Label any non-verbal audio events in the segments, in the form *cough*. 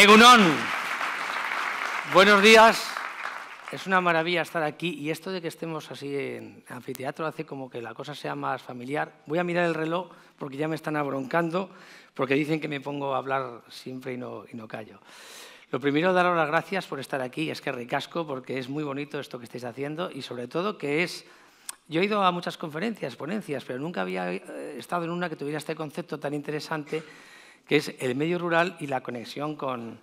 Egunon, Buenos días. Es una maravilla estar aquí y esto de que estemos así en anfiteatro hace como que la cosa sea más familiar. Voy a mirar el reloj porque ya me están abroncando, porque dicen que me pongo a hablar siempre y no, y no callo. Lo primero, daros las gracias por estar aquí, es que ricasco, porque es muy bonito esto que estáis haciendo y sobre todo que es... Yo he ido a muchas conferencias, ponencias, pero nunca había eh, estado en una que tuviera este concepto tan interesante que es el medio rural y la conexión con,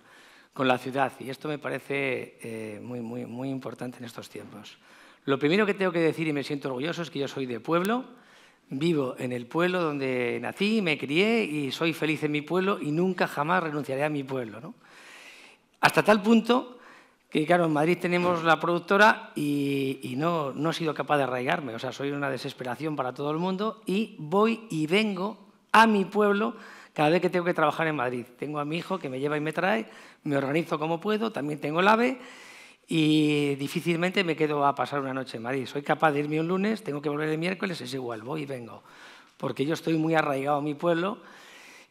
la ciudad. Y esto me parece eh, muy, muy, muy importante en estos tiempos. Lo primero que tengo que decir y me siento orgulloso es que yo soy de pueblo, vivo en el pueblo donde nací, me crié y soy feliz en mi pueblo y nunca jamás renunciaré a mi pueblo. Hasta tal punto que, claro, en Madrid tenemos la productora y, no, no he sido capaz de arraigarme. O sea, soy una desesperación para todo el mundo y voy y vengo a mi pueblo cada vez que tengo que trabajar en Madrid. Tengo a mi hijo que me lleva y me trae, me organizo como puedo, también tengo el AVE y difícilmente me quedo a pasar una noche en Madrid. Soy capaz de irme un lunes, tengo que volver el miércoles, es igual, voy y vengo. Porque yo estoy muy arraigado a mi pueblo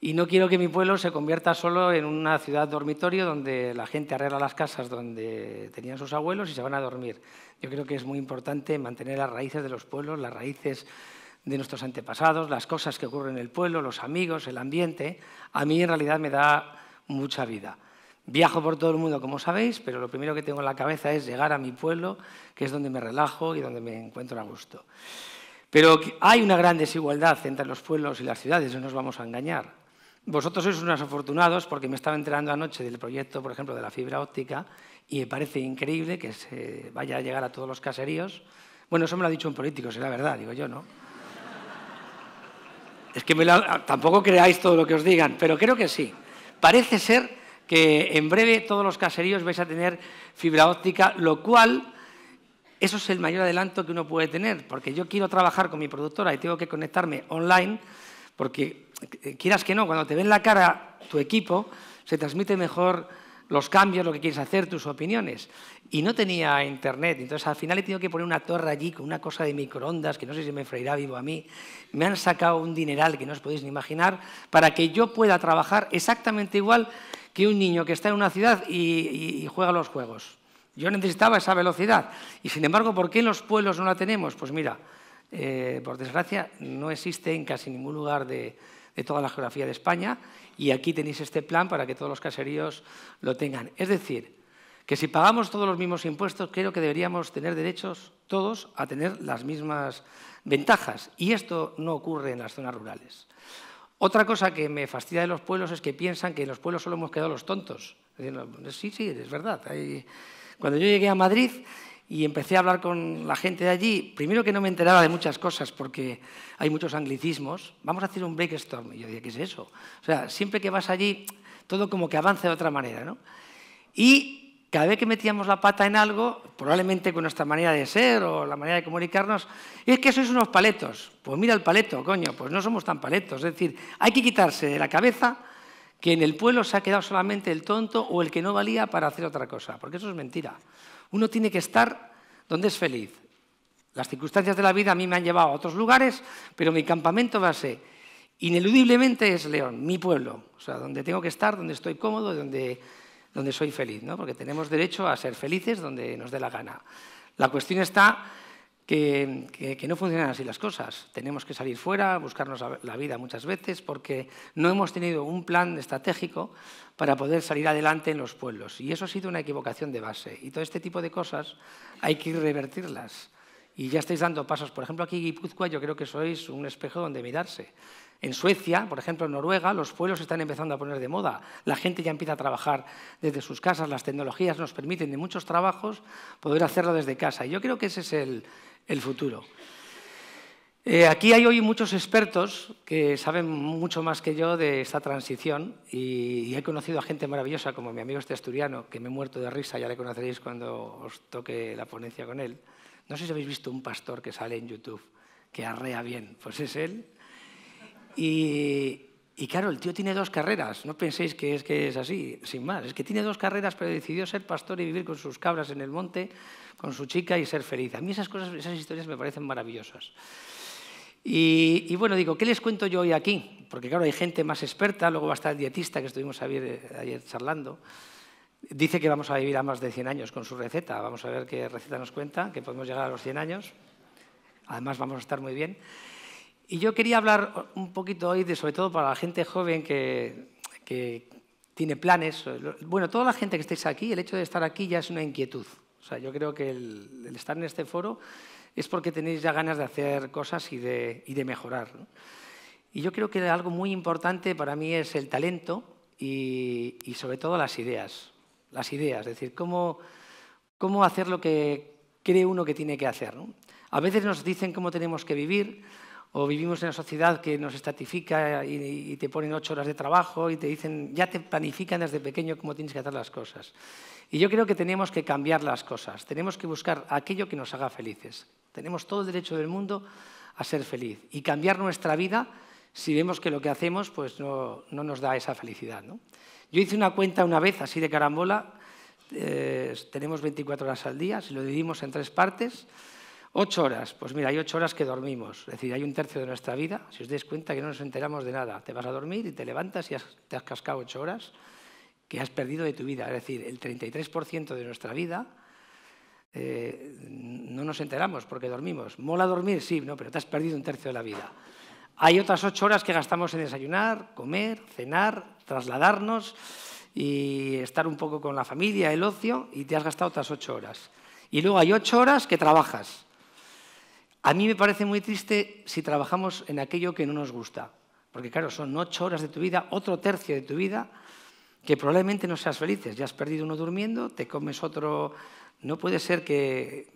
y no quiero que mi pueblo se convierta solo en una ciudad dormitorio donde la gente arregla las casas donde tenían sus abuelos y se van a dormir. Yo creo que es muy importante mantener las raíces de los pueblos, las raíces de nuestros antepasados, las cosas que ocurren en el pueblo, los amigos, el ambiente, a mí en realidad me da mucha vida. Viajo por todo el mundo, como sabéis, pero lo primero que tengo en la cabeza es llegar a mi pueblo, que es donde me relajo y donde me encuentro a gusto. Pero hay una gran desigualdad entre los pueblos y las ciudades, no nos vamos a engañar. Vosotros sois unos afortunados porque me estaba enterando anoche del proyecto, por ejemplo, de la fibra óptica y me parece increíble que se vaya a llegar a todos los caseríos. Bueno, eso me lo ha dicho un político, la verdad, digo yo, ¿no? Es que tampoco creáis todo lo que os digan, pero creo que sí. Parece ser que en breve todos los caseríos vais a tener fibra óptica, lo cual eso es el mayor adelanto que uno puede tener, porque yo quiero trabajar con mi productora y tengo que conectarme online, porque eh, quieras que no, cuando te ven la cara tu equipo, se transmite mejor los cambios, lo que quieres hacer, tus opiniones. Y no tenía internet, entonces al final he tenido que poner una torre allí con una cosa de microondas, que no sé si me freirá vivo a mí. Me han sacado un dineral que no os podéis ni imaginar, para que yo pueda trabajar exactamente igual que un niño que está en una ciudad y, juega los juegos. Yo necesitaba esa velocidad. Y sin embargo, ¿por qué en los pueblos no la tenemos? Pues mira, eh, por desgracia, no existe en casi ningún lugar de, de toda la geografía de España y aquí tenéis este plan para que todos los caseríos lo tengan. Es decir, que si pagamos todos los mismos impuestos, creo que deberíamos tener derechos todos a tener las mismas ventajas. Y esto no ocurre en las zonas rurales. Otra cosa que me fastidia de los pueblos es que piensan que en los pueblos solo hemos quedado los tontos. Sí, sí, es verdad. Cuando yo llegué a Madrid y empecé a hablar con la gente de allí. Primero que no me enteraba de muchas cosas porque hay muchos anglicismos. Vamos a hacer un breakstorm. Y yo decía, ¿qué es eso? O sea, siempre que vas allí, todo como que avanza de otra manera, ¿no? Y cada vez que metíamos la pata en algo, probablemente con nuestra manera de ser o la manera de comunicarnos, es que sois unos paletos. Pues mira el paleto, coño, pues no somos tan paletos. Es decir, hay que quitarse de la cabeza que en el pueblo se ha quedado solamente el tonto o el que no valía para hacer otra cosa, porque eso es mentira. Uno tiene que estar donde es feliz. Las circunstancias de la vida a mí me han llevado a otros lugares, pero mi campamento base ineludiblemente es León, mi pueblo, o sea, donde tengo que estar, donde estoy cómodo, donde, donde soy feliz, ¿no? porque tenemos derecho a ser felices donde nos dé la gana. La cuestión está que, no funcionan así las cosas. Tenemos que salir fuera, buscarnos la vida muchas veces, porque no hemos tenido un plan estratégico para poder salir adelante en los pueblos. Y eso ha sido una equivocación de base. Y todo este tipo de cosas hay que revertirlas y ya estáis dando pasos. Por ejemplo, aquí en Guipúzcoa yo creo que sois un espejo donde mirarse. En Suecia, por ejemplo, en Noruega, los pueblos están empezando a poner de moda. La gente ya empieza a trabajar desde sus casas. Las tecnologías nos permiten de muchos trabajos poder hacerlo desde casa. Y yo creo que ese es el, futuro. Eh, aquí hay hoy muchos expertos que saben mucho más que yo de esta transición y, y, he conocido a gente maravillosa como mi amigo este asturiano, que me he muerto de risa, ya le conoceréis cuando os toque la ponencia con él. No sé si habéis visto un pastor que sale en YouTube que arrea bien, pues es él. Y, claro, el tío tiene dos carreras, no penséis que es que es así, sin más. Es que tiene dos carreras, pero decidió ser pastor y vivir con sus cabras en el monte, con su chica y ser feliz. A mí esas cosas, esas historias me parecen maravillosas. Y, bueno, digo, ¿qué les cuento yo hoy aquí? Porque claro, hay gente más experta, luego va a estar el dietista que estuvimos ayer eh, charlando. Dice que vamos a vivir a más de 100 años con su receta. Vamos a ver qué receta nos cuenta, que podemos llegar a los 100 años. Además, vamos a estar muy bien. Y yo quería hablar un poquito hoy, de, sobre todo para la gente joven que, tiene planes. Bueno, toda la gente que estéis aquí, el hecho de estar aquí ya es una inquietud. O sea, yo creo que el, estar en este foro es porque tenéis ya ganas de hacer cosas y de, mejorar. Y yo creo que algo muy importante para mí es el talento y sobre todo las ideas las ideas, es decir, cómo, cómo hacer lo que cree uno que tiene que hacer. ¿no? A veces nos dicen cómo tenemos que vivir, o vivimos en una sociedad que nos estratifica y, te ponen ocho horas de trabajo y te dicen, ya te planifican desde pequeño cómo tienes que hacer las cosas. Y yo creo que tenemos que cambiar las cosas, tenemos que buscar aquello que nos haga felices. Tenemos todo el derecho del mundo a ser feliz y cambiar nuestra vida si vemos que lo que hacemos pues no, no nos da esa felicidad. ¿no? Yo hice una cuenta una vez, así de carambola, eh, tenemos 24 horas al día, si lo dividimos en tres partes, ocho horas, pues mira, hay 8 horas que dormimos, es decir, hay un tercio de nuestra vida, si os dais cuenta que no nos enteramos de nada, te vas a dormir y te levantas y te has cascado ocho horas que has perdido de tu vida, es decir, el 33% de nuestra vida eh, no nos enteramos porque dormimos. Mola dormir, sí, no, pero te has perdido un tercio de la vida. Hay otras ocho horas que gastamos en desayunar, comer, cenar, trasladarnos y estar un poco con la familia, el ocio, y te has gastado otras ocho horas. Y luego hay ocho horas que trabajas. A mí me parece muy triste si trabajamos en aquello que no nos gusta, porque claro, son ocho horas de tu vida, otro tercio de tu vida, que probablemente no seas felices. Ya has perdido uno durmiendo, te comes otro... No puede ser que...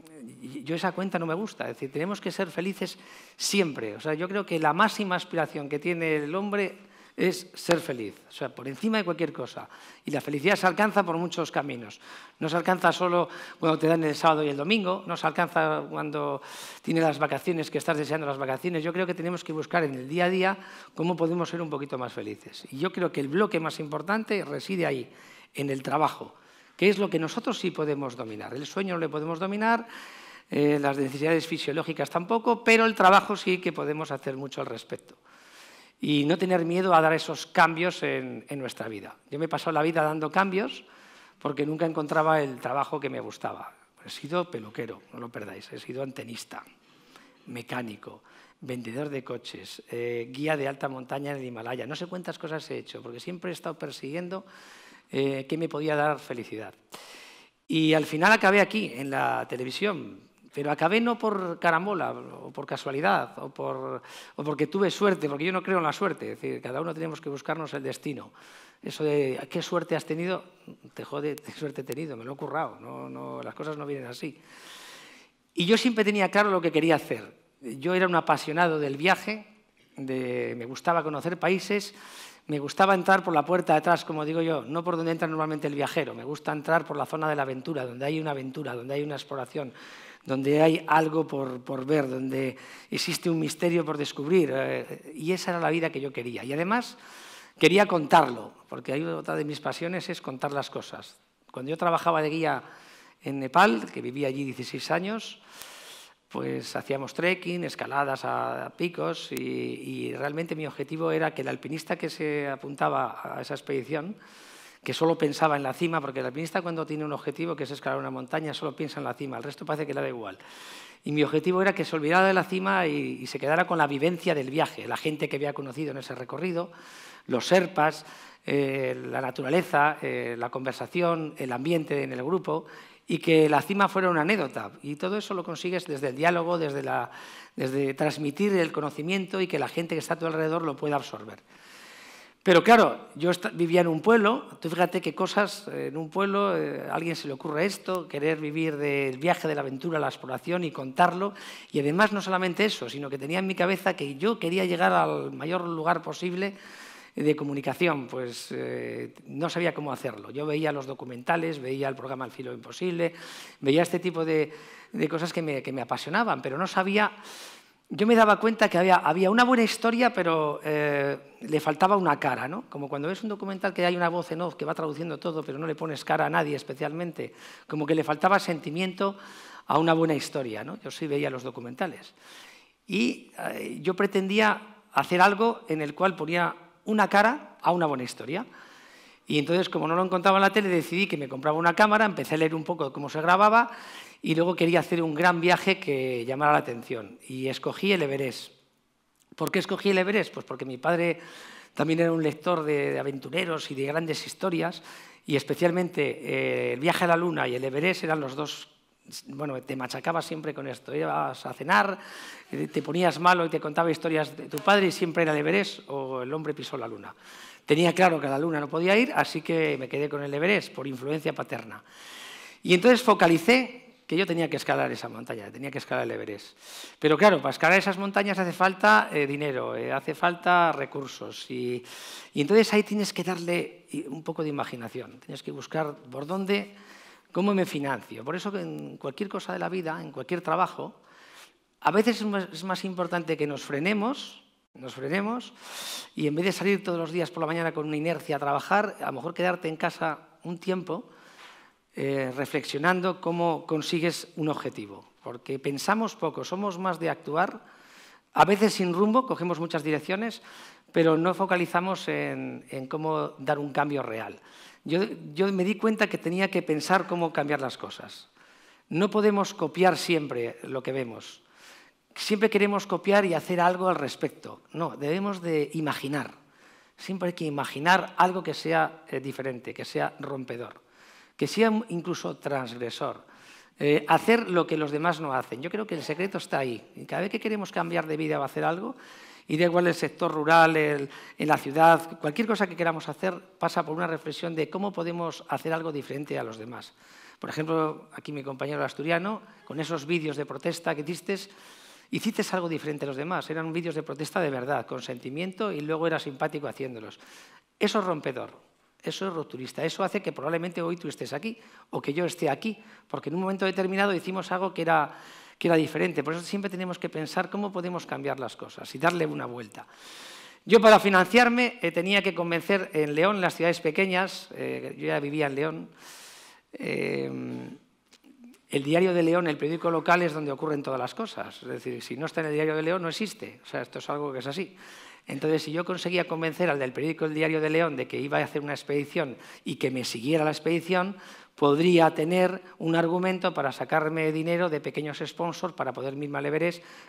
Yo esa cuenta no me gusta. Es decir, tenemos que ser felices siempre. O sea, yo creo que la máxima aspiración que tiene el hombre es ser feliz, o sea, por encima de cualquier cosa. Y la felicidad se alcanza por muchos caminos. No se alcanza solo cuando te dan el sábado y el domingo, no se alcanza cuando tienes las vacaciones, que estás deseando las vacaciones. Yo creo que tenemos que buscar en el día a día cómo podemos ser un poquito más felices. Y yo creo que el bloque más importante reside ahí, en el trabajo, que es lo que nosotros sí podemos dominar. El sueño no le podemos dominar, eh, las necesidades fisiológicas tampoco, pero el trabajo sí que podemos hacer mucho al respecto y no tener miedo a dar esos cambios en, nuestra vida. Yo me he pasado la vida dando cambios porque nunca encontraba el trabajo que me gustaba. He sido peluquero, no lo perdáis, he sido antenista, mecánico, vendedor de coches, eh, guía de alta montaña en el Himalaya. No sé cuántas cosas he hecho, porque siempre he estado persiguiendo eh, qué me podía dar felicidad. Y al final acabé aquí, en la televisión, pero acabé no por caramola, o por casualidad o, por, porque tuve suerte, porque yo no creo en la suerte. decir, cada uno tenemos que buscarnos el destino. Eso de qué suerte has tenido, te jode, *laughs* qué suerte he tenido, me lo he currado, no, no, las cosas no vienen así. Y yo siempre tenía claro lo que quería hacer. Yo era un apasionado del viaje, de, me gustaba conocer países me gustaba entrar por la puerta de atrás, como digo yo, no por donde entra normalmente el viajero, me gusta entrar por la zona de la aventura, donde hay una aventura, donde hay una exploración, donde hay algo por, ver, donde existe un misterio por descubrir. Eh, y esa era la vida que yo quería. Y además quería contarlo, porque hay otra de mis pasiones es contar las cosas. Cuando yo trabajaba de guía en Nepal, que vivía allí 16 años, pues hacíamos trekking, escaladas a picos y, realmente mi objetivo era que el alpinista que se apuntaba a esa expedición, que solo pensaba en la cima, porque el alpinista cuando tiene un objetivo que es escalar una montaña solo piensa en la cima, el resto parece que le da igual. Y mi objetivo era que se olvidara de la cima y, se quedara con la vivencia del viaje, la gente que había conocido en ese recorrido, los serpas, eh, la naturaleza, eh, la conversación, el ambiente en el grupo y que la cima fuera una anécdota. Y todo eso lo consigues desde el diálogo, desde, la, desde transmitir el conocimiento y que la gente que está a tu alrededor lo pueda absorber. Pero claro, yo vivía en un pueblo, tú fíjate qué cosas, eh, en un pueblo eh, a alguien se le ocurre esto, querer vivir del viaje, de la aventura, la exploración y contarlo. Y además no solamente eso, sino que tenía en mi cabeza que yo quería llegar al mayor lugar posible de comunicación, pues eh, no sabía cómo hacerlo. Yo veía los documentales, veía el programa Al filo imposible, veía este tipo de, cosas que me, apasionaban, pero no sabía... Yo me daba cuenta que había, había una buena historia, pero eh, le faltaba una cara, ¿no? Como cuando ves un documental que hay una voz en off que va traduciendo todo, pero no le pones cara a nadie especialmente, como que le faltaba sentimiento a una buena historia, ¿no? Yo sí veía los documentales. Y eh, yo pretendía hacer algo en el cual ponía una cara a una buena historia. Y entonces, como no lo encontraba en la tele, decidí que me compraba una cámara, empecé a leer un poco cómo se grababa y luego quería hacer un gran viaje que llamara la atención. Y escogí el Everest. ¿Por qué escogí el Everest? Pues porque mi padre también era un lector de, aventureros y de grandes historias y especialmente eh, el viaje a la Luna y el Everest eran los dos bueno, te machacaba siempre con esto. Ibas a cenar, te ponías malo y te contaba historias de tu padre y siempre era el Everest o el hombre pisó la luna. Tenía claro que la luna no podía ir, así que me quedé con el Everest por influencia paterna. Y entonces focalicé que yo tenía que escalar esa montaña, tenía que escalar el Everest. Pero claro, para escalar esas montañas hace falta eh, dinero, eh, hace falta recursos. Y, y entonces ahí tienes que darle eh, un poco de imaginación, tienes que buscar por dónde ¿Cómo me financio? Por eso que en cualquier cosa de la vida, en cualquier trabajo, a veces es más, importante que nos frenemos, nos frenemos y en vez de salir todos los días por la mañana con una inercia a trabajar, a lo mejor quedarte en casa un tiempo eh, reflexionando cómo consigues un objetivo. Porque pensamos poco, somos más de actuar, a veces sin rumbo, cogemos muchas direcciones, pero no focalizamos en, cómo dar un cambio real. Yo, me di cuenta que tenía que pensar cómo cambiar las cosas. No podemos copiar siempre lo que vemos. Siempre queremos copiar y hacer algo al respecto. No, debemos de imaginar. Siempre hay que imaginar algo que sea eh, diferente, que sea rompedor, que sea incluso transgresor. Eh, hacer lo que los demás no hacen. Yo creo que el secreto está ahí. cada vez que queremos cambiar de vida o hacer algo, y da igual el sector rural, en la ciudad, cualquier cosa que queramos hacer pasa por una reflexión de cómo podemos hacer algo diferente a los demás. Por ejemplo, aquí mi compañero asturiano, con esos vídeos de protesta que hiciste, hiciste algo diferente a los demás. Eran vídeos de protesta de verdad, con sentimiento y luego era simpático haciéndolos. Eso es rompedor, eso es rupturista, eso hace que probablemente hoy tú estés aquí o que yo esté aquí, porque en un momento determinado hicimos algo que era que era diferente. Por eso siempre tenemos que pensar cómo podemos cambiar las cosas y darle una vuelta. Yo para financiarme eh, tenía que convencer en León, en las ciudades pequeñas, eh, yo ya vivía en León, eh, el diario de León, el periódico local es donde ocurren todas las cosas. Es decir, si no está en el diario de León no existe. O sea, esto es algo que es así. Entonces, si yo conseguía convencer al del periódico El Diario de León de que iba a hacer una expedición y que me siguiera la expedición, podría tener un argumento para sacarme dinero de pequeños sponsors para poder mis al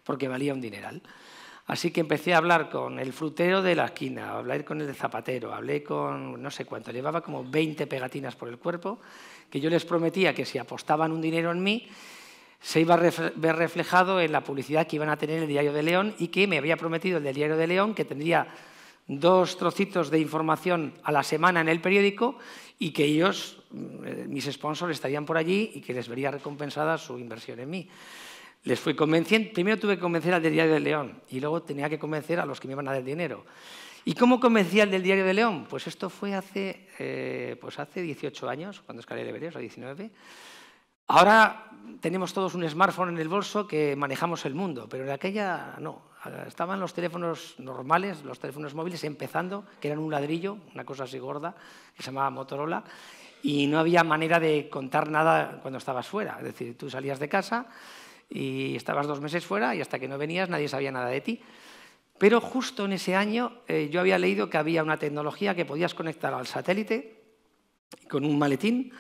porque valía un dineral. Así que empecé a hablar con el frutero de la esquina, a hablar con el de zapatero, hablé con no sé cuánto, llevaba como 20 pegatinas por el cuerpo, que yo les prometía que si apostaban un dinero en mí, se iba a ver reflejado en la publicidad que iban a tener el Diario de León y que me había prometido el del Diario de León que tendría dos trocitos de información a la semana en el periódico y que ellos, mm, eh, mis sponsors, estarían por allí y que les vería recompensada su inversión en mí. Les fui convenciendo, primero tuve que convencer al del Diario de León y luego tenía que convencer a los que me iban a dar dinero. ¿Y cómo convencí al del Diario de León? Pues esto fue hace, eh, pues hace 18 años, cuando escalé de Everest, o 19. Ahora tenemos todos un smartphone en el bolso que manejamos el mundo, pero en aquella no. Estaban los teléfonos normales, los teléfonos móviles empezando, que eran un ladrillo, una cosa así gorda, que se llamaba Motorola, y no había manera de contar nada cuando estabas fuera. Es decir, tú salías de casa y estabas dos meses fuera y hasta que no venías nadie sabía nada de ti. Pero justo en ese año eh, yo había leído que había una tecnología que podías conectar al satélite con un maletín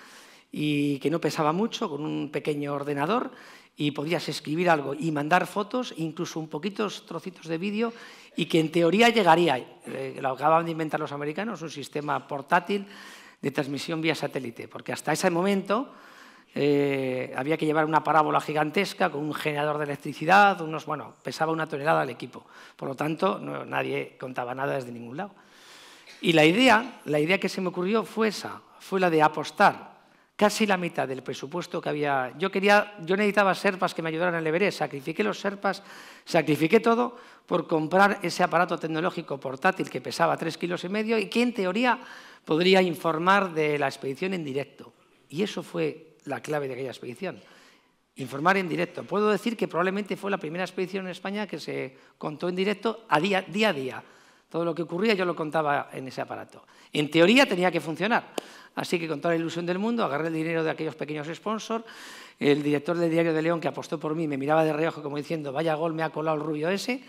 y que no pesaba mucho, con un pequeño ordenador y podías escribir algo y mandar fotos, incluso un poquitos trocitos de vídeo, y que en teoría llegaría, eh, lo acababan de inventar los americanos, un sistema portátil de transmisión vía satélite, porque hasta ese momento eh, había que llevar una parábola gigantesca con un generador de electricidad, unos, bueno, pesaba una tonelada el equipo, por lo tanto nadie contaba nada desde ningún lado. Y la idea, la idea que se me ocurrió fue esa, fue la de apostar casi la mitad del presupuesto que había. Yo quería, yo necesitaba serpas que me ayudaran en el Everest, sacrifiqué los serpas, sacrifiqué todo por comprar ese aparato tecnológico portátil que pesaba tres kilos y medio y que en teoría podría informar de la expedición en directo. Y eso fue la clave de aquella expedición. Informar en directo. Puedo decir que probablemente fue la primera expedición en España que se contó en directo a día a día. Todo lo que ocurría yo lo contaba en ese aparato. En teoría tenía que funcionar. Así que con toda la ilusión del mundo agarré el dinero de aquellos pequeños sponsors. El director del Diario de León, que apostó por mí, me miraba de reojo como diciendo, vaya gol, me ha colado el rubio ese.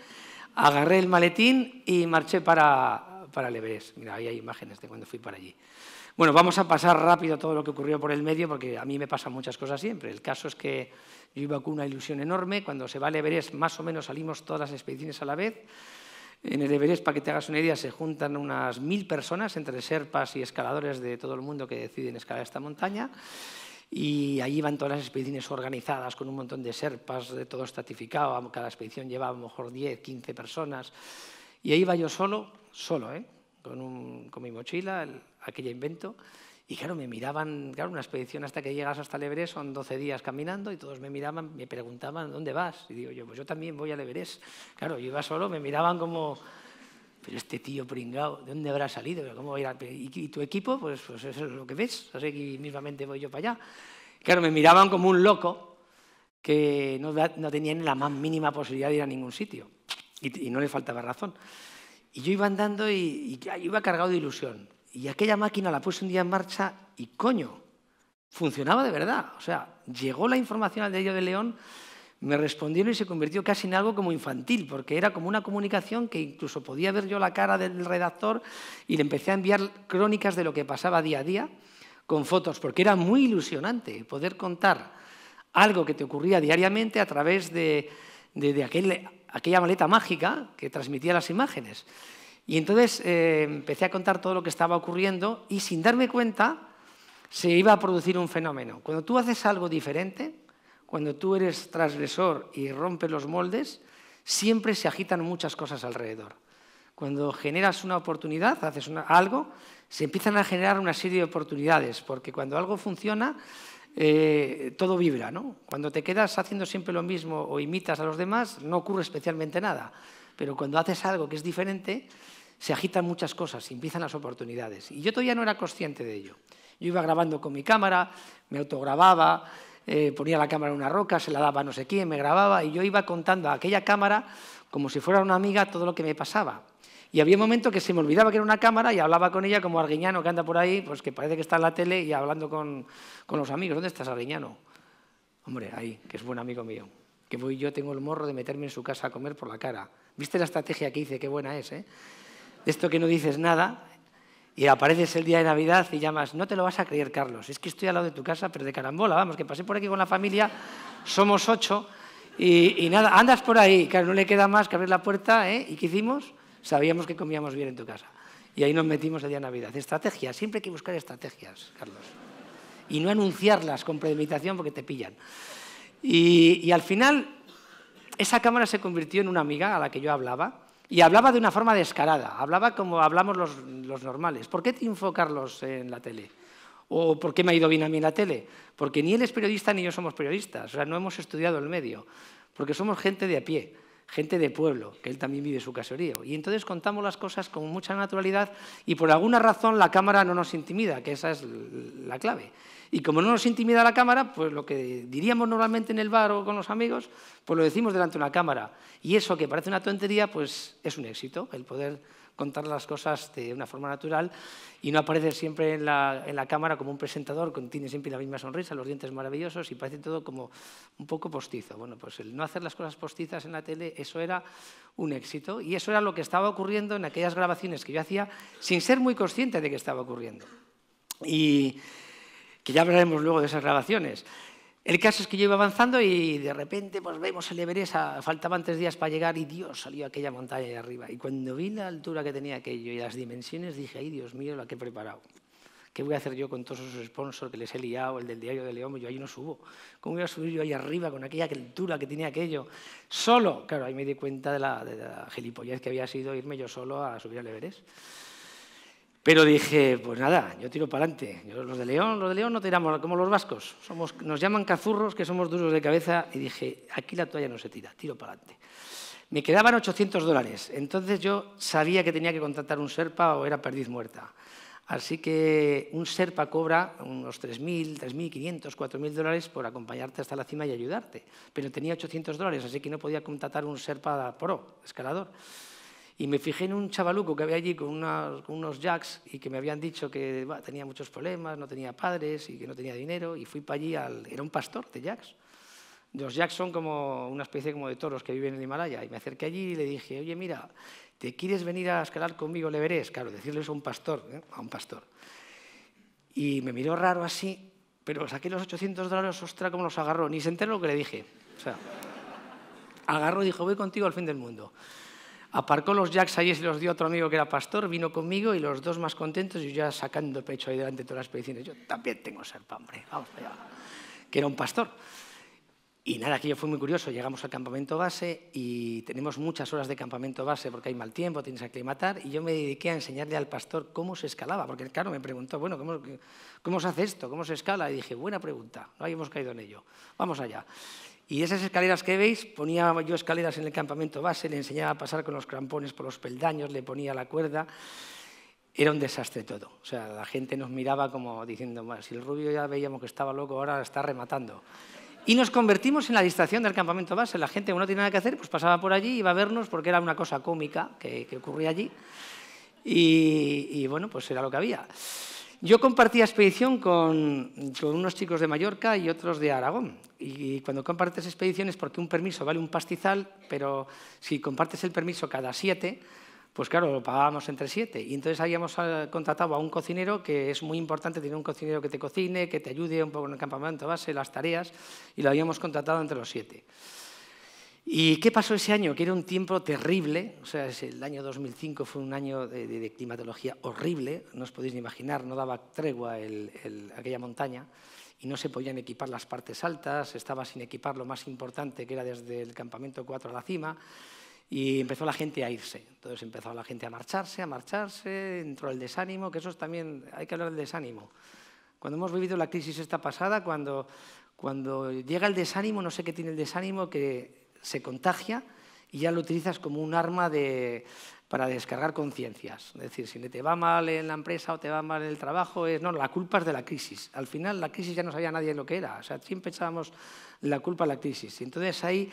Agarré el maletín y marché para, para Mira, ahí hay imágenes de cuando fui para allí. Bueno, vamos a pasar rápido todo lo que ocurrió por el medio, porque a mí me pasan muchas cosas siempre. El caso es que yo iba con una ilusión enorme. Cuando se va a Everest, más o menos salimos todas las expediciones a la vez. En el Everest, para que te hagas una idea, se juntan unas mil personas entre serpas y escaladores de todo el mundo que deciden escalar esta montaña. Y allí van todas las expediciones organizadas con un montón de serpas, de todo estratificado. Cada expedición lleva a lo mejor 10, 15 personas. Y ahí iba yo solo, solo, ¿eh? con, un, con mi mochila, el, aquella invento. Y claro, me miraban, claro, una expedición hasta que llegas hasta el Everest son 12 días caminando y todos me miraban, me preguntaban, ¿dónde vas? Y digo yo, pues yo también voy al Everest. Claro, yo iba solo, me miraban como, pero este tío pringado, ¿de dónde habrá salido? ¿Cómo a ir ¿Y tu equipo? Pues, pues, eso es lo que ves, así que mismamente voy yo para allá. claro, me miraban como un loco que no, no tenía ni la más mínima posibilidad de ir a ningún sitio y, no le faltaba razón. Y yo iba andando y, y iba cargado de ilusión y aquella máquina la puse un día en marcha y coño, funcionaba de verdad. O sea, llegó la información al diario de León, me respondieron y se convirtió casi en algo como infantil, porque era como una comunicación que incluso podía ver yo la cara del redactor y le empecé a enviar crónicas de lo que pasaba día a día con fotos, porque era muy ilusionante poder contar algo que te ocurría diariamente a través de, aquella maleta mágica que transmitía las imágenes. Y entonces eh, empecé a contar todo lo que estaba ocurriendo y sin darme cuenta se iba a producir un fenómeno. Cuando tú haces algo diferente, cuando tú eres transgresor y rompes los moldes, siempre se agitan muchas cosas alrededor. Cuando generas una oportunidad, haces algo, se empiezan a generar una serie de oportunidades, porque cuando algo funciona, eh, todo vibra. ¿no? Cuando te quedas haciendo siempre lo mismo o imitas a los demás, no ocurre especialmente nada pero cuando haces algo que es diferente, se agitan muchas cosas y empiezan las oportunidades. Y yo todavía no era consciente de ello. Yo iba grabando con mi cámara, me autogrababa, eh, ponía la cámara en una roca, se la daba a no sé quién, me grababa y yo iba contando a aquella cámara como si fuera una amiga todo lo que me pasaba. Y había momentos que se me olvidaba que era una cámara y hablaba con ella como Arguiñano que anda por ahí, pues que parece que está en la tele y hablando con, los amigos. ¿Dónde estás, Arguiñano? Hombre, ahí, que es buen amigo mío. Que voy yo, tengo el morro de meterme en su casa a comer por la cara. ¿Viste la estrategia que hice? Qué buena es, ¿eh? esto que no dices nada y apareces el día de Navidad y llamas, no te lo vas a creer, Carlos, es que estoy al lado de tu casa, pero de carambola, vamos, que pasé por aquí con la familia, somos ocho y, nada, andas por ahí, Carlos, no le queda más que abrir la puerta, ¿eh? ¿Y qué hicimos? Sabíamos que comíamos bien en tu casa. Y ahí nos metimos el día de Navidad. Estrategia. siempre hay que buscar estrategias, Carlos. Y no anunciarlas con premeditación porque te pillan. y al final esa cámara se convirtió en una amiga a la que yo hablaba y hablaba de una forma descarada, hablaba como hablamos los, normales. ¿Por qué enfocarlos en la tele? ¿O por qué me ha ido bien a mí en la tele? Porque ni él es periodista ni yo somos periodistas, o sea, no hemos estudiado el medio, porque somos gente de a pie gente de pueblo, que él también vive su caserío. Y entonces contamos las cosas con mucha naturalidad y por alguna razón la cámara no nos intimida, que esa es la clave. Y como no nos intimida la cámara, pues lo que diríamos normalmente en el bar o con los amigos, pues lo decimos delante de una cámara. Y eso que parece una tontería, pues es un éxito, el poder contar las cosas de una forma natural y no aparecer siempre en la, en la cámara como un presentador que tiene siempre la misma sonrisa, los dientes maravillosos y parece todo como un poco postizo. Bueno, pues el no hacer las cosas postizas en la tele, eso era un éxito y eso era lo que estaba ocurriendo en aquellas grabaciones que yo hacía sin ser muy consciente de que estaba ocurriendo. Y que ya hablaremos luego de esas grabaciones. El caso es que yo iba avanzando y de repente pues, vemos el Everest, ah, faltaban tres días para llegar y Dios salió aquella montaña de arriba. Y cuando vi la altura que tenía aquello y las dimensiones, dije, ay Dios mío, la que he preparado. ¿Qué voy a hacer yo con todos esos sponsors que les he liado, el del diario de León? Yo ahí no subo. ¿Cómo voy a subir yo ahí arriba con aquella altura que tenía aquello? Solo. Claro, ahí me di cuenta de la, de la gilipollez que había sido irme yo solo a subir al Everest. Pero dije, pues nada, yo tiro para adelante. Los de León, los de León no tiramos como los vascos. Somos, nos llaman cazurros, que somos duros de cabeza. Y dije, aquí la toalla no se tira, tiro para adelante. Me quedaban 800 dólares. Entonces yo sabía que tenía que contratar un serpa o era perdiz muerta. Así que un serpa cobra unos 3.000, 3.500, 4.000 dólares por acompañarte hasta la cima y ayudarte. Pero tenía 800 dólares, así que no podía contratar un serpa pro, escalador. Y me fijé en un chavaluco que había allí con, unos jacks y que me habían dicho que tenía muchos problemas, no tenía padres y que no tenía dinero. Y fui para allí, al, era un pastor de jacks. Los jacks son como una especie como de toros que viven en el Himalaya. Y me acerqué allí y le dije, oye, mira, ¿te quieres venir a escalar conmigo el Everest? Claro, decirle eso a un pastor, ¿eh? a un pastor. Y me miró raro así, pero saqué los 800 dólares, ostra, cómo los agarró. Ni se enteró lo que le dije. O sea, agarró y dijo, voy contigo al fin del mundo. Aparcó los jacks allí, se los dio otro amigo que era pastor, vino conmigo y los dos más contentos y yo ya sacando pecho ahí delante de todas las expediciones. Yo también tengo serpa, hombre, vamos allá. Que era un pastor. Y nada, aquello fue muy curioso. Llegamos al campamento base y tenemos muchas horas de campamento base porque hay mal tiempo, tienes que aclimatar. Y yo me dediqué a enseñarle al pastor cómo se escalaba, porque claro, me preguntó, bueno, ¿cómo, se hace esto? ¿Cómo se escala? Y dije, buena pregunta, no habíamos caído en ello. Vamos allá. Y esas escaleras que veis, ponía yo escaleras en el campamento base, le enseñaba a pasar con los crampones por los peldaños, le ponía la cuerda. Era un desastre todo. O sea, la gente nos miraba como diciendo, si el rubio ya veíamos que estaba loco, ahora está rematando. Y nos convertimos en la distracción del campamento base. La gente, uno no tiene nada que hacer, pues pasaba por allí, iba a vernos porque era una cosa cómica que, ocurría allí. y bueno, pues era lo que había. Yo compartía expedición con, unos chicos de Mallorca y otros de Aragón. Y cuando compartes expediciones, porque un permiso vale un pastizal, pero si compartes el permiso cada siete, pues claro, lo pagábamos entre siete. Y entonces habíamos ah, contratado a un cocinero, que es muy importante tener un cocinero que te cocine, que te ayude un poco en el campamento base, las tareas, y lo habíamos contratado entre los siete. ¿Y qué pasó ese año? Que era un tiempo terrible, o sea, el año 2005 fue un año de, climatología horrible, no os podéis ni imaginar, no daba tregua aquella montaña y no se podían equipar las partes altas, estaba sin equipar lo más importante que era desde el campamento 4 a la cima y empezó la gente a irse. Entonces empezó la gente a marcharse, a marcharse, entró el desánimo, que eso también, hay que hablar del desánimo. Cuando hemos vivido la crisis esta pasada, cuando, cuando llega el desánimo, no sé qué tiene el desánimo, que se contagia y ya lo utilizas como un arma de, para descargar conciencias. Es decir, si te va mal en la empresa o te va mal en el trabajo, es, no, la culpa es de la crisis. Al final la crisis ya no sabía nadie lo que era. O sea, siempre echábamos la culpa a la crisis. Y Entonces ahí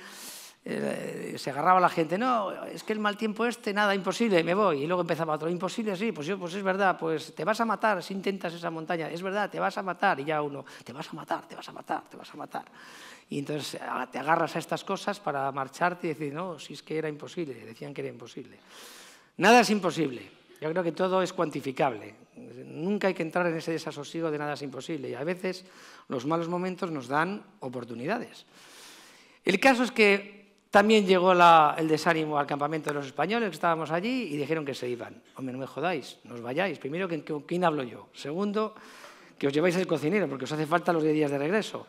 eh, se agarraba la gente, no, es que el mal tiempo este, nada, imposible, me voy. Y luego empezaba otro, imposible, sí, pues, yo, pues es verdad, pues te vas a matar si intentas esa montaña, es verdad, te vas a matar. Y ya uno, te vas a matar, te vas a matar, te vas a matar. Y entonces ah, te agarras a estas cosas para marcharte y decir, no, si es que era imposible, decían que era imposible. Nada es imposible. Yo creo que todo es cuantificable. Nunca hay que entrar en ese desasosiego de nada es imposible. Y a veces los malos momentos nos dan oportunidades. El caso es que también llegó el desánimo al campamento de los españoles que estábamos allí y dijeron que se iban. Hombre, no me jodáis, nos vayáis. Primero, ¿con quién, hablo yo? Segundo, que os lleváis al cocinero porque os hace falta los 10 días de regreso.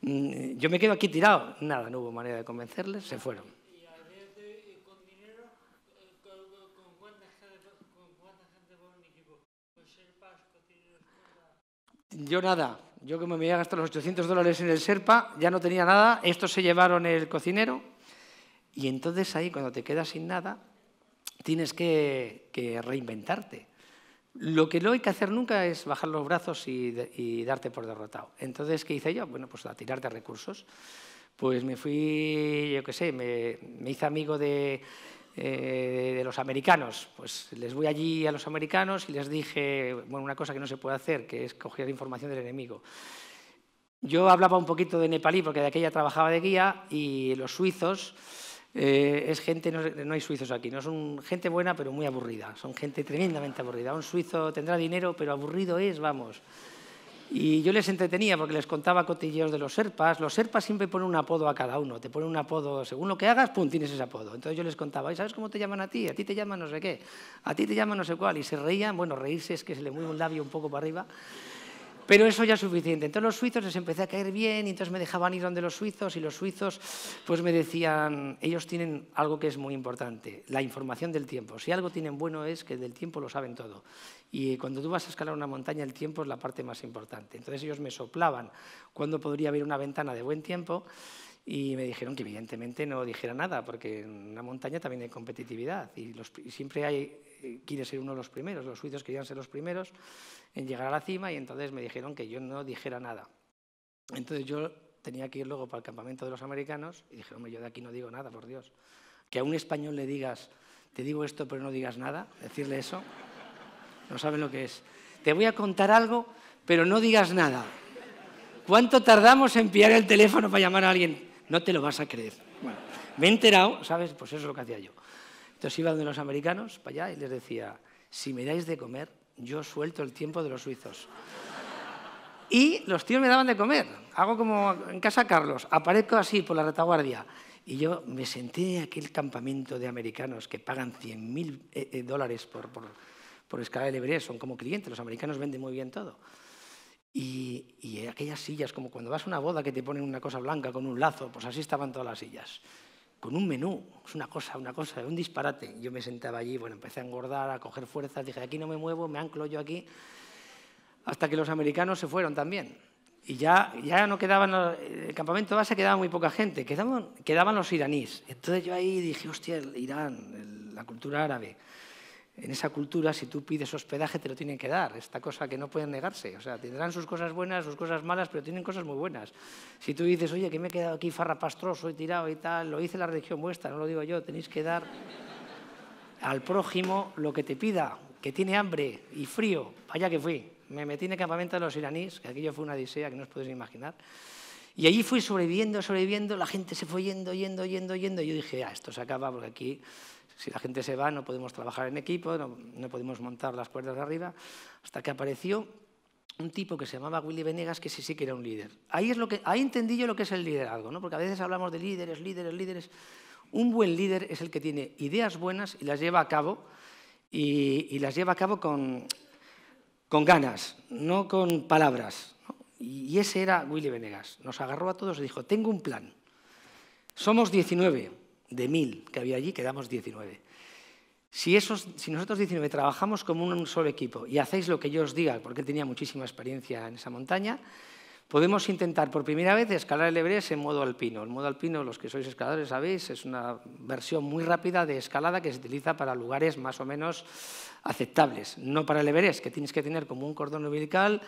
Mm, yo me quedo aquí tirado. Nada, no hubo manera de convencerles, se fueron. Yo nada, yo como me había gastado los 800 dólares en el Serpa, ya no tenía nada, estos se llevaron el cocinero, y entonces ahí, cuando te quedas sin nada, tienes que, reinventarte. Lo que no hay que hacer nunca es bajar los brazos y, darte por derrotado. Entonces, ¿qué hice yo? Bueno, pues a tirarte recursos. Pues me fui, yo qué sé, me, hice amigo de, eh, de los americanos. Pues les voy allí a los americanos y les dije, bueno, una cosa que no se puede hacer, que es coger información del enemigo. Yo hablaba un poquito de nepalí porque de aquella trabajaba de guía y los suizos eh, es gente, no, hay suizos aquí, no son gente buena pero muy aburrida, son gente tremendamente aburrida. Un suizo tendrá dinero pero aburrido es, vamos. Y yo les entretenía porque les contaba cotilleos de los serpas. Los serpas siempre ponen un apodo a cada uno, te ponen un apodo, según lo que hagas, pum, tienes ese apodo. Entonces yo les contaba, ¿y sabes cómo te llaman a ti? A ti te llaman no sé qué, a ti te llaman no sé cuál. Y se reían, bueno, reírse es que se le mueve un labio un poco para arriba pero eso ya es suficiente. Entonces los suizos les empecé a caer bien y entonces me dejaban ir donde los suizos y los suizos pues me decían, ellos tienen algo que es muy importante, la información del tiempo. Si algo tienen bueno es que del tiempo lo saben todo. Y cuando tú vas a escalar una montaña el tiempo es la parte más importante. Entonces ellos me soplaban cuando podría haber una ventana de buen tiempo y me dijeron que evidentemente no dijera nada, porque en una montaña también hay competitividad y, los, y siempre hay eh, quiere ser uno de los primeros, los suizos querían ser los primeros en llegar a la cima y entonces me dijeron que yo no dijera nada. Entonces yo tenía que ir luego para el campamento de los americanos y dije, hombre, yo de aquí no digo nada, por Dios. Que a un español le digas, te digo esto pero no digas nada, decirle eso, no saben lo que es. Te voy a contar algo pero no digas nada. ¿Cuánto tardamos en pillar el teléfono para llamar a alguien? No te lo vas a creer. me he enterado, ¿sabes? Pues eso es lo que hacía yo. Entonces iba donde los americanos, para allá, y les decía, si me dais de comer, yo suelto el tiempo de los suizos. Y los tíos me daban de comer. Hago como en casa Carlos, aparezco así por la retaguardia. Y yo me senté en aquel campamento de americanos que pagan 100.000 eh, eh, dólares por, por, escala de Everest. son como clientes, los americanos venden muy bien todo. Y, y, aquellas sillas, como cuando vas a una boda que te ponen una cosa blanca con un lazo, pues así estaban todas las sillas con un menú. Es una cosa, una cosa, un disparate. Yo me sentaba allí, bueno, empecé a engordar, a coger fuerzas, dije, aquí no me muevo, me anclo yo aquí. Hasta que los americanos se fueron también. Y ya, ya no quedaban, el campamento base quedaba muy poca gente, quedaban, los iraníes. Entonces yo ahí dije, hostia, el Irán, la cultura árabe en esa cultura, si tú pides hospedaje, te lo tienen que dar. Esta cosa que no pueden negarse. O sea, tendrán sus cosas buenas, sus cosas malas, pero tienen cosas muy buenas. Si tú dices, oye, que me he quedado aquí farrapastroso y tirado y tal, lo dice la religión vuestra, no lo digo yo, tenéis que dar al prójimo lo que te pida, que tiene hambre y frío. Vaya que fui. Me metí en el campamento de los iraníes, que aquello fue una odisea que no os podéis imaginar. Y allí fui sobreviviendo, sobreviviendo, la gente se fue yendo, yendo, yendo, yendo. Y yo dije, ah, esto se acaba porque aquí si la gente se va no podemos trabajar en equipo, no, podemos montar las cuerdas de arriba, hasta que apareció un tipo que se llamaba Willy Venegas, que sí, sí que era un líder. Ahí, es lo que, ahí entendí yo lo que es el liderazgo, ¿no? porque a veces hablamos de líderes, líderes, líderes. Un buen líder es el que tiene ideas buenas y las lleva a cabo, y, las lleva a cabo con, con ganas, no con palabras. Y ese era Willy Venegas. Nos agarró a todos y dijo, tengo un plan. Somos 19, de mil que había allí, quedamos 19. Si, nosotros 19 trabajamos como un solo equipo y hacéis lo que yo os diga, porque tenía muchísima experiencia en esa montaña, podemos intentar por primera vez escalar el Everest en modo alpino. El modo alpino, los que sois escaladores sabéis, es una versión muy rápida de escalada que se utiliza para lugares más o menos aceptables. No para el Everest, que tienes que tener como un cordón umbilical,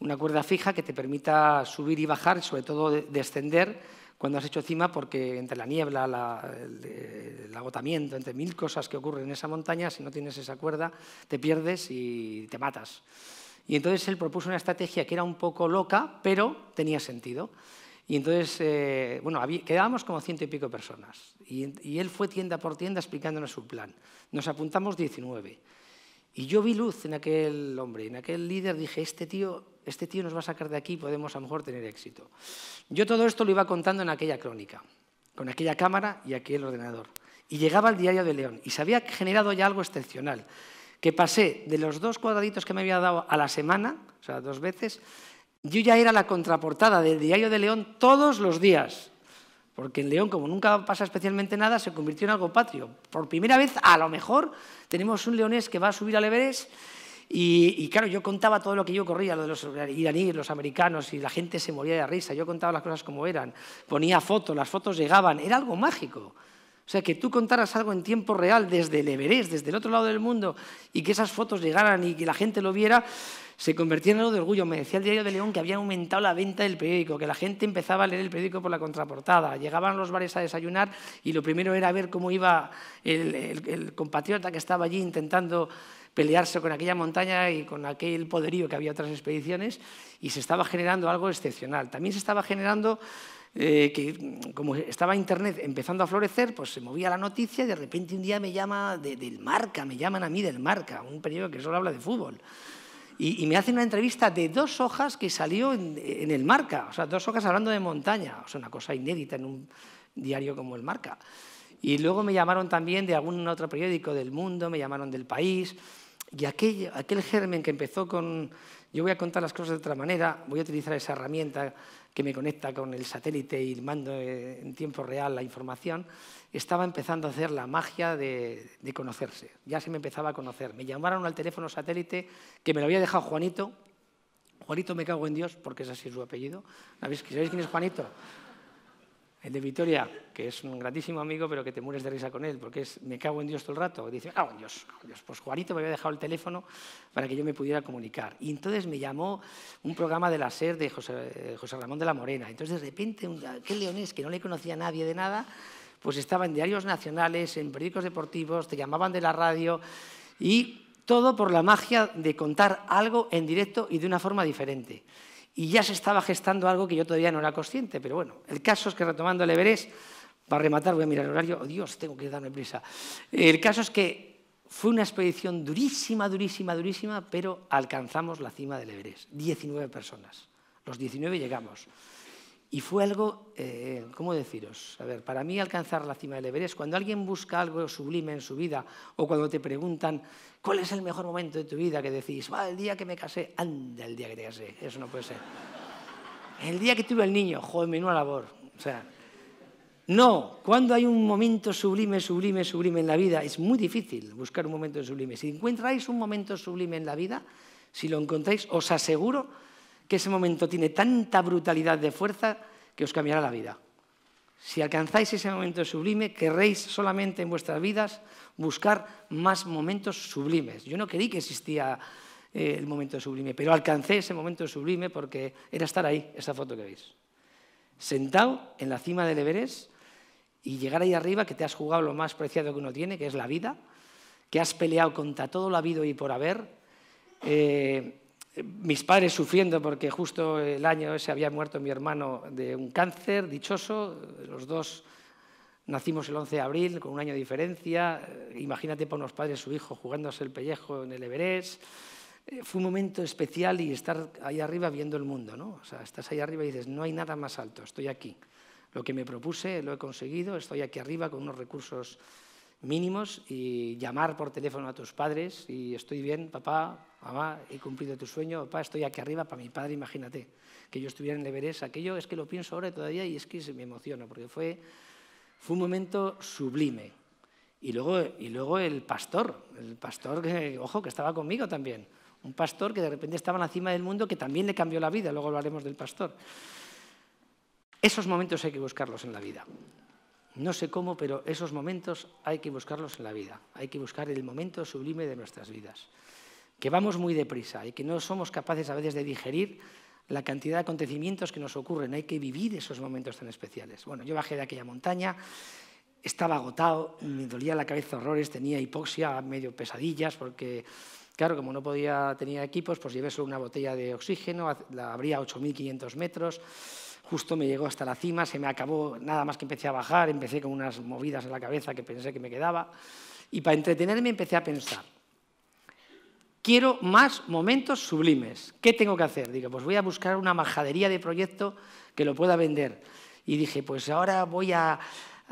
una cuerda fija que te permita subir y bajar, sobre todo descender cuando has hecho cima, porque entre la niebla, el, agotamiento, entre mil cosas que ocurren en esa montaña, si no tienes esa cuerda, te pierdes y te matas. Y entonces él propuso una estrategia que era un poco loca, pero tenía sentido. Y entonces, eh, bueno, quedábamos como ciento y pico personas. Y, y él fue tienda por tienda explicándonos su plan. Nos apuntamos 19. Y yo vi luz en aquel hombre, en aquel líder. Dije, este tío este tío nos va a sacar de aquí y podemos a lo mejor tener éxito. Yo todo esto lo iba contando en aquella crónica, con aquella cámara y aquel ordenador. Y llegaba el diario de León y se había generado ya algo excepcional, que pasé de los dos cuadraditos que me había dado a la semana, o sea, dos veces, yo ya era la contraportada del diario de León todos los días. Porque en León, como nunca pasa especialmente nada, se convirtió en algo patrio. Por primera vez, a lo mejor, tenemos un leonés que va a subir al Everest y, claro, yo contaba todo lo que yo corría, lo de los iraníes, los americanos, y la gente se moría de risa. Yo contaba las cosas como eran, ponía fotos, las fotos llegaban, era algo mágico. O sea, que tú contaras algo en tiempo real desde el Everest, desde el otro lado del mundo, y que esas fotos llegaran y que la gente lo viera, se convertía en algo de orgullo. Me decía el diario de León que había aumentado la venta del periódico, que la gente empezaba a leer el periódico por la contraportada. Llegaban los bares a desayunar y lo primero era ver cómo iba el compatriota que estaba allí intentando pelearse con aquella montaña y con aquel poderío que había otras expediciones, y se estaba generando algo excepcional. También se estaba generando eh, que como estaba Internet empezando a florecer, pues se movía la noticia y de repente un día me llama del Marca, me llaman a mí del Marca, un periódico que solo habla de fútbol. Y, me hacen una entrevista de dos hojas que salió en, en, el Marca, o sea, dos hojas hablando de montaña, o sea, una cosa inédita en un diario como el Marca. Y luego me llamaron también de algún otro periódico del mundo, me llamaron del país. Y aquel, germen que empezó con, yo voy a contar las cosas de otra manera, voy a utilizar esa herramienta que me conecta con el satélite y mando eh, en tiempo real la información, estaba empezando a hacer la magia de, de, conocerse. Ya se me empezaba a conocer. Me llamaron al teléfono satélite que me lo había dejado Juanito. Juanito me cago en Dios, porque es así su apellido. ¿Sabéis quién es Juanito? El de Vitoria, que es un grandísimo amigo, pero que te mueres de risa con él, porque es me cago en Dios todo el rato. dice, ah Dios, ah, Dios. Pues Juanito me había dejado el teléfono para que yo me pudiera comunicar. Y entonces me llamó un programa de la SER de José, eh, Ramón de la Morena. Entonces, de repente, aquel leonés que no le conocía a nadie de nada, pues estaba en diarios nacionales, en periódicos deportivos, te llamaban de la radio y todo por la magia de contar algo en directo y de una forma diferente y ya se estaba gestando algo que yo todavía no era consciente, pero bueno, el caso es que retomando el Everest, para rematar voy a mirar el horario, oh, Dios, tengo que darme prisa, el caso es que fue una expedición durísima, durísima, durísima, pero alcanzamos la cima del Everest, 19 personas, los 19 llegamos. Y fue algo, eh, ¿cómo deciros? A ver, para mí alcanzar la cima del Everest, cuando alguien busca algo sublime en su vida o cuando te preguntan cuál es el mejor momento de tu vida, que decís, va, el día que me casé, anda, el día que te casé, eso no puede ser. El día que tuve el niño, joder, menuda labor. O sea, no, cuando hay un momento sublime, sublime, sublime en la vida, es muy difícil buscar un momento sublime. Si encontráis un momento sublime en la vida, si lo encontráis, os aseguro que ese momento tiene tanta brutalidad de fuerza que os cambiará la vida. Si alcanzáis ese momento sublime, querréis solamente en vuestras vidas buscar más momentos sublimes. Yo no creí que existía eh, el momento sublime, pero alcancé ese momento sublime porque era estar ahí, esa foto que veis. Sentado en la cima del Everest y llegar ahí arriba, que te has jugado lo más preciado que uno tiene, que es la vida, que has peleado contra todo lo habido y por haber. Eh, mis padres sufriendo porque justo el año ese había muerto mi hermano de un cáncer dichoso, los dos nacimos el 11 de abril con un año de diferencia, imagínate para unos padres su hijo jugándose el pellejo en el Everest, eh, fue un momento especial y estar ahí arriba viendo el mundo, ¿no? O sea, estás ahí arriba y dices, no hay nada más alto, estoy aquí. Lo que me propuse lo he conseguido, estoy aquí arriba con unos recursos mínimos y llamar por teléfono a tus padres y estoy bien, papá, mamá, he cumplido tu sueño, papá, estoy aquí arriba, para mi padre, imagínate, que yo estuviera en Everest, aquello es que lo pienso ahora todavía y es que me emociona, porque fue, fue un momento sublime. Y luego, y luego el pastor, el pastor que, ojo, que estaba conmigo también, un pastor que de repente estaba en la cima del mundo que también le cambió la vida, luego hablaremos del pastor. Esos momentos hay que buscarlos en la vida. No sé cómo, pero esos momentos hay que buscarlos en la vida. Hay que buscar el momento sublime de nuestras vidas. Que vamos muy deprisa y que no somos capaces a veces de digerir la cantidad de acontecimientos que nos ocurren. Hay que vivir esos momentos tan especiales. Bueno, yo bajé de aquella montaña, estaba agotado, me dolía la cabeza horrores, tenía hipoxia, medio pesadillas, porque, claro, como no podía, tenía equipos, pues llevé solo una botella de oxígeno, la abría a 8.500 metros justo me llegó hasta la cima, se me acabó, nada más que empecé a bajar, empecé con unas movidas en la cabeza que pensé que me quedaba, y para entretenerme empecé a pensar, quiero más momentos sublimes, ¿qué tengo que hacer? Digo, pues voy a buscar una majadería de proyecto que lo pueda vender. Y dije, pues ahora voy a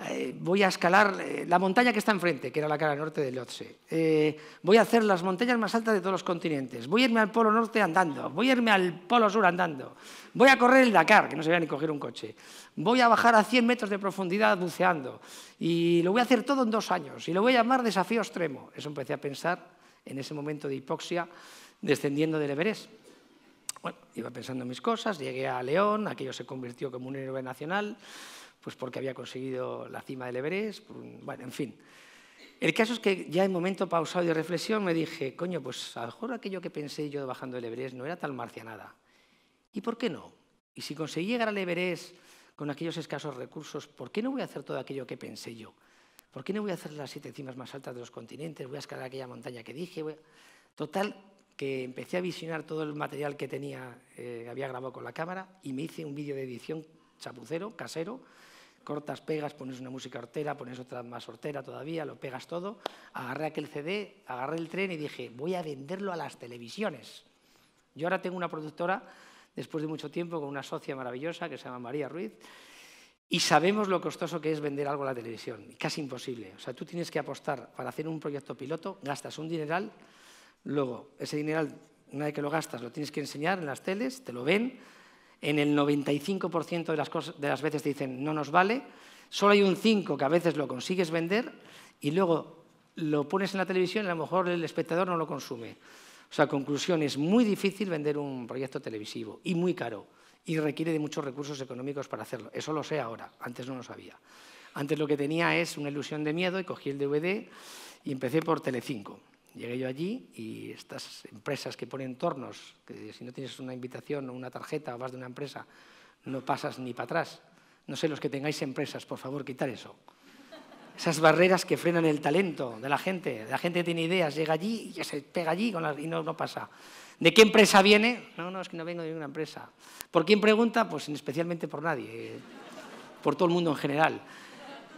eh, voy a escalar eh, la montaña que está enfrente, que era la cara norte de Lhotse. Eh, voy a hacer las montañas más altas de todos los continentes. Voy a irme al polo norte andando. Voy a irme al polo sur andando. Voy a correr el Dakar, que no se vea ni coger un coche. Voy a bajar a 100 metros de profundidad buceando. Y lo voy a hacer todo en dos años. Y lo voy a llamar desafío extremo. Eso empecé a pensar en ese momento de hipoxia descendiendo del Everest. Bueno, iba pensando en mis cosas, llegué a León, aquello se convirtió como un héroe nacional pues porque había conseguido la cima del Everest, bueno, en fin. El caso es que ya en momento pausado de reflexión me dije, coño, pues a lo mejor aquello que pensé yo bajando el Everest no era tan marcianada. ¿Y por qué no? Y si conseguí llegar al Everest con aquellos escasos recursos, ¿por qué no voy a hacer todo aquello que pensé yo? ¿Por qué no voy a hacer las siete cimas más altas de los continentes? ¿Voy a escalar aquella montaña que dije? Total, que empecé a visionar todo el material que tenía, eh, había grabado con la cámara y me hice un vídeo de edición chapucero, casero, cortas, pegas, pones una música hortera, pones otra más hortera todavía, lo pegas todo. Agarré aquel CD, agarré el tren y dije, voy a venderlo a las televisiones. Yo ahora tengo una productora, después de mucho tiempo, con una socia maravillosa que se llama María Ruiz, y sabemos lo costoso que es vender algo a la televisión, casi imposible. O sea, tú tienes que apostar para hacer un proyecto piloto, gastas un dineral, luego ese dineral, nadie que lo gastas, lo tienes que enseñar en las teles, te lo ven, en el 95% de las, de las veces te dicen no nos vale, solo hay un 5 que a veces lo consigues vender y luego lo pones en la televisión y a lo mejor el espectador no lo consume. O sea, conclusión, es muy difícil vender un proyecto televisivo y muy caro y requiere de muchos recursos económicos para hacerlo. Eso lo sé ahora, antes no lo sabía. Antes lo que tenía es una ilusión de miedo y cogí el DVD y empecé por Telecinco. Llegué yo allí y estas empresas que ponen tornos, que si no tienes una invitación o una tarjeta o vas de una empresa, no pasas ni para atrás. No sé, los que tengáis empresas, por favor, quitar eso. Esas barreras que frenan el talento de la gente. La gente tiene ideas, llega allí y se pega allí y no, no pasa. ¿De qué empresa viene? No, no, es que no vengo de ninguna empresa. ¿Por quién pregunta? Pues especialmente por nadie, por todo el mundo en general.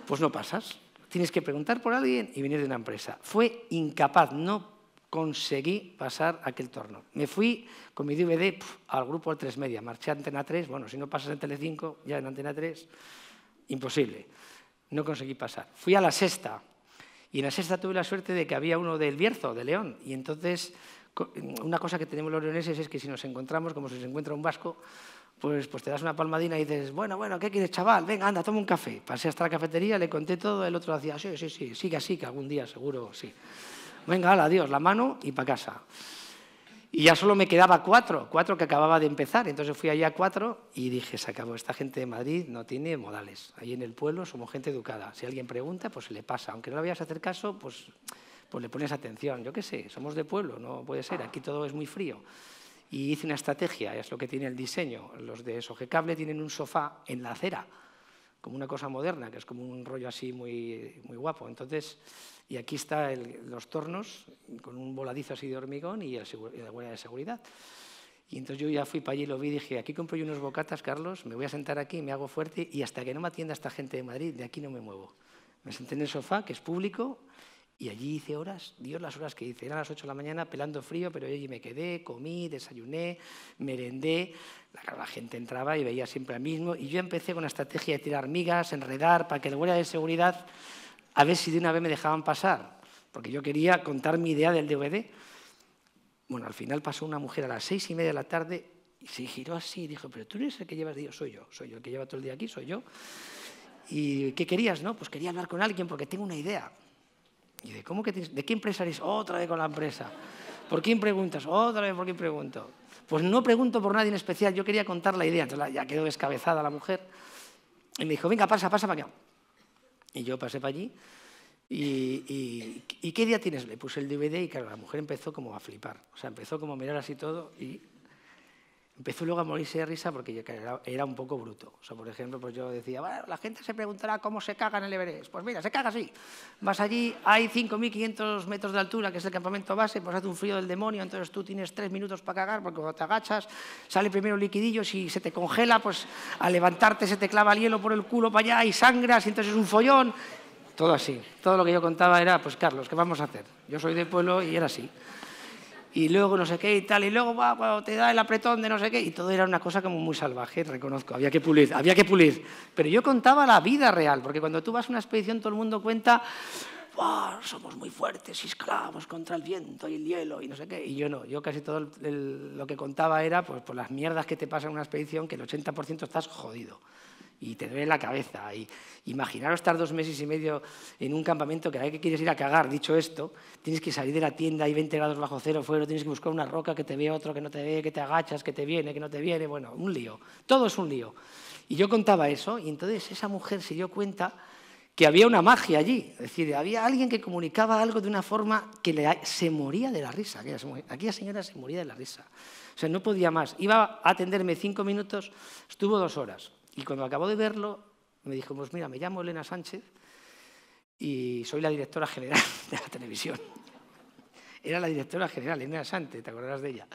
Pues no pasas. Tienes que preguntar por alguien y venir de una empresa. Fue incapaz, no conseguí pasar aquel torno. Me fui con mi DVD al grupo 3 Media, marché a Antena 3, bueno, si no pasas en Telecinco, ya en Antena 3, imposible. No conseguí pasar. Fui a la sexta y en la sexta tuve la suerte de que había uno del Bierzo, de León, y entonces una cosa que tenemos los leoneses es que si nos encontramos, como si se encuentra un vasco, pues, pues te das una palmadina y dices, bueno, bueno, ¿qué quieres, chaval? Venga, anda, toma un café. Pasé hasta la cafetería, le conté todo, el otro decía, sí, sí, sí, sigue así, que algún día seguro sí. Venga, hala, adiós, la mano y para casa. Y ya solo me quedaba cuatro, cuatro que acababa de empezar. Entonces fui allá a cuatro y dije, se acabó, esta gente de Madrid no tiene modales. Ahí en el pueblo somos gente educada. Si alguien pregunta, pues se le pasa. Aunque no le vayas a hacer caso, pues, pues le pones atención. Yo qué sé, somos de pueblo, no puede ser. Aquí todo es muy frío y hice una estrategia, es lo que tiene el diseño. Los de Sogecable tienen un sofá en la acera, como una cosa moderna, que es como un rollo así muy, muy guapo. Entonces, y aquí están los tornos con un voladizo así de hormigón y, la huella de seguridad. Y entonces yo ya fui para allí, lo vi y dije, aquí compro yo unos bocatas, Carlos, me voy a sentar aquí, me hago fuerte y hasta que no me atienda esta gente de Madrid, de aquí no me muevo. Me senté en el sofá, que es público, y allí hice horas, Dios las horas que hice. Eran las 8 de la mañana, pelando frío, pero allí me quedé, comí, desayuné, merendé. La, gente entraba y veía siempre al mismo. Y yo empecé con la estrategia de tirar migas, enredar, para que el guardia de seguridad, a ver si de una vez me dejaban pasar. Porque yo quería contar mi idea del DVD. Bueno, al final pasó una mujer a las seis y media de la tarde y se giró así y dijo, pero tú eres el que llevas... dios soy yo, soy yo, el que lleva todo el día aquí, soy yo. ¿Y qué querías, no? Pues quería hablar con alguien porque tengo una idea. Y de ¿cómo que ¿de qué empresa eres? Otra vez con la empresa. ¿Por quién preguntas? Otra vez, ¿por quién pregunto? Pues no pregunto por nadie en especial, yo quería contar la idea. Entonces ya quedó descabezada la mujer. Y me dijo, venga, pasa, pasa para acá. Y yo pasé para allí. Y, qué día tienes? Le puse el DVD y claro, la mujer empezó como a flipar. O sea, empezó como a mirar así todo y Empezó luego a morirse de risa porque era un poco bruto. O sea, por ejemplo, pues yo decía, la gente se preguntará cómo se caga en el Everest. Pues mira, se caga así. Vas allí, hay 5.500 metros de altura, que es el campamento base, pues hace un frío del demonio, entonces tú tienes tres minutos para cagar, porque cuando te agachas sale primero liquidillo, y se te congela, pues al levantarte se te clava el hielo por el culo para allá y sangras, y entonces es un follón. Todo así. Todo lo que yo contaba era, pues Carlos, ¿qué vamos a hacer? Yo soy de pueblo y era así y luego no sé qué y tal, y luego va, te da el apretón de no sé qué, y todo era una cosa como muy salvaje, reconozco, había que pulir, había que pulir. Pero yo contaba la vida real, porque cuando tú vas a una expedición todo el mundo cuenta, somos muy fuertes y esclavos contra el viento y el hielo y no sé qué, y yo no, yo casi todo lo que contaba era pues, por las mierdas que te pasan en una expedición, que el 80% estás jodido y te duele la cabeza. Y imaginaros estar dos meses y medio en un campamento que la que quieres ir a cagar, dicho esto, tienes que salir de la tienda, y 20 grados bajo cero fuera, tienes que buscar una roca que te vea otro, que no te ve, que te agachas, que te viene, que no te viene, bueno, un lío. Todo es un lío. Y yo contaba eso y entonces esa mujer se dio cuenta que había una magia allí, es decir, había alguien que comunicaba algo de una forma que se moría de la risa, aquella, aquella señora se moría de la risa, o sea, no podía más, iba a atenderme cinco minutos, estuvo dos horas, y cuando acabó de verlo, me dijo, pues mira, me llamo Elena Sánchez y soy la directora general *laughs* de la televisión. Era la directora general, Elena Sánchez, ¿te acordarás de ella?